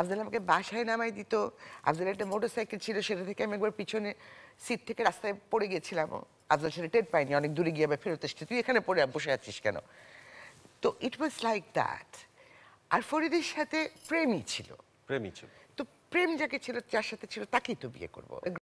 আফজাল আমাকে বাসায় নামাই দিত আফজাল একটা মোটর সাইকেল ছিল সেটা থেকে আমি একবার পিছনে সিট থেকে রাস্তায় পড়ে গেছিলাম আফজাল সেটা টের পাইনি অনেক দূরে গিয়ে আবার ফেরত এসছে তুই এখানে পড়ে বসে আছিস কেন তো ইট ওয়াজ লাইক দ্যাট আর ফরিদের সাথে প্রেমই ছিল প্রেমই ছিল তো প্রেম যাকে ছিল যার সাথে ছিল তাকেই তো বিয়ে করবো